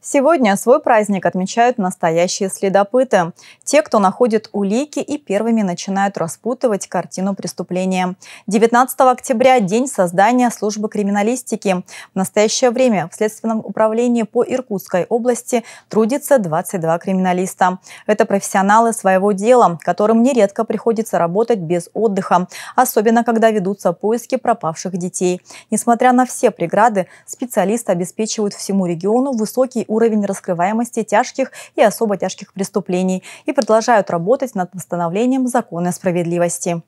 Сегодня свой праздник отмечают настоящие следопыты. Те, кто находит улики и первыми начинают распутывать картину преступления. 19 октября – день создания службы криминалистики. В настоящее время в Следственном управлении по Иркутской области трудится 22 криминалиста. Это профессионалы своего дела, которым нередко приходится работать без отдыха, особенно когда ведутся поиски пропавших детей. Несмотря на все преграды, специалисты обеспечивают всему региону высокий уровень раскрываемости тяжких и особо тяжких преступлений и продолжают работать над восстановлением закона справедливости.